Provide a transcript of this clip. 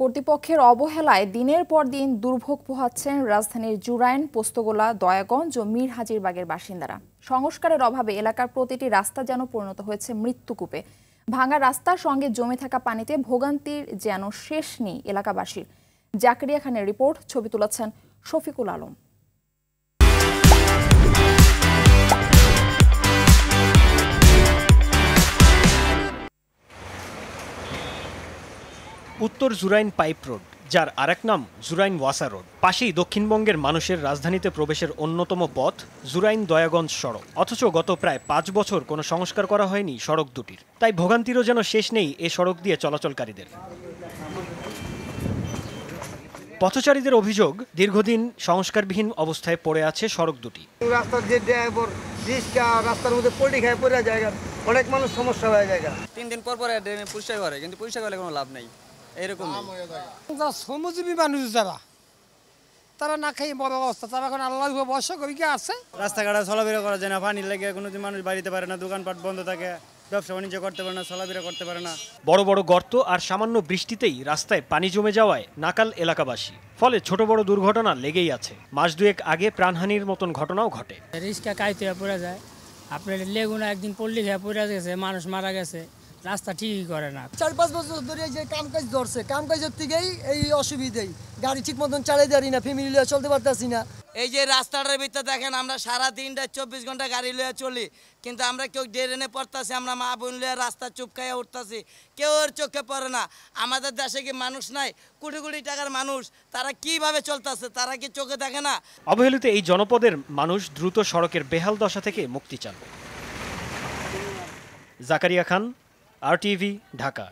কর্তৃপক্ষের অবহেলায় দিনের পর দিন দুর্ভোগ পোহাচ্ছেন রাজধানীর জুরাইন পোস্তগোলা দয়াগঞ্জ ও মীর হাজিরবাগের বাসিন্দারা সংস্কারের অভাবে এলাকার প্রতিটি রাস্তা যেন পরিণত হয়েছে মৃত্যুকূপে ভাঙা রাস্তার সঙ্গে জমে থাকা পানিতে ভোগান্তির যেন শেষ নেই এলাকাবাসীর জাকরিয়া খানের রিপোর্ট ছবি তুলেছেন শফিকুল আলম উত্তর জুরাইন পাইপ রোড যার আরেক নাম জুরাইন ওয়াসা রোড পাশেই দক্ষিণবঙ্গের মানুষের রাজধানীতে প্রবেশের অন্যতম পথ জুরাইন দয়াগঞ্জ সড়ক অথচ গত প্রায় পাঁচ বছর কোনো সংস্কার করা হয়নি সড়ক দুটির তাই ভোগান্তিরও যেন শেষ নেই এ সড়ক দিয়ে চলাচলকারীদের পথচারীদের অভিযোগ দীর্ঘদিন সংস্কারবিহীন অবস্থায় পড়ে আছে সড়ক দুটি রাস্তার রাস্তার মধ্যে জায়গা অনেক মানুষ সমস্যা হয়ে জায়গা তিন দিন পর পরে পরিষ্কার করে কিন্তু পরিষ্কার করলে কোনো লাভ নেই এরকম যা শ্রমজীবী মানুষ যারা তারা না খেয়ে বড় অবস্থা তারা এখন আল্লাহ বর্ষা করি কি আছে রাস্তাঘাটে চলাফেরা করা যায় না পানি লেগে কোনো মানুষ বাড়িতে পারে না দোকানপাট বন্ধ থাকে ব্যবসা বাণিজ্য করতে পারে না চলাফেরা করতে পারে না বড় বড় গর্ত আর সামান্য বৃষ্টিতেই রাস্তায় পানি জমে যাওয়ায় নাকাল এলাকাবাসী ফলে ছোট বড় দুর্ঘটনা লেগেই আছে মাস দুয়েক আগে প্রাণহানির মতন ঘটনাও ঘটে রিক্সা কাইতে পড়ে যায় আপনার লেগুনা একদিন পল্লি খেয়ে পড়ে গেছে মানুষ মারা গেছে রাস্তা ঠিকই করে না চার পাঁচ বছর ধরে যে কাম কাজ ধরছে কাম ধর থেকেই এই অসুবিধেই গাড়ি ঠিক মতন চালাই দাঁড়ি না ফ্যামিলি লিয়ে চলতে পারতেছি না এই যে রাস্তাটার ভিতরে দেখেন আমরা সারা দিনটা চব্বিশ ঘন্টা গাড়ি লয়ে চলি কিন্তু আমরা কেউ ডেরেনে পড়তেছি আমরা মা বোন লয়ে রাস্তা খাইয়া উঠতেছি কেউ ওর চোখে পড়ে না আমাদের দেশে কি মানুষ নাই কোটি কোটি টাকার মানুষ তারা কিভাবে চলতেছে তারা কি চোখে দেখে না অবহেলিত এই জনপদের মানুষ দ্রুত সড়কের বেহাল দশা থেকে মুক্তি চান Zakaria Khan R T V Dhaka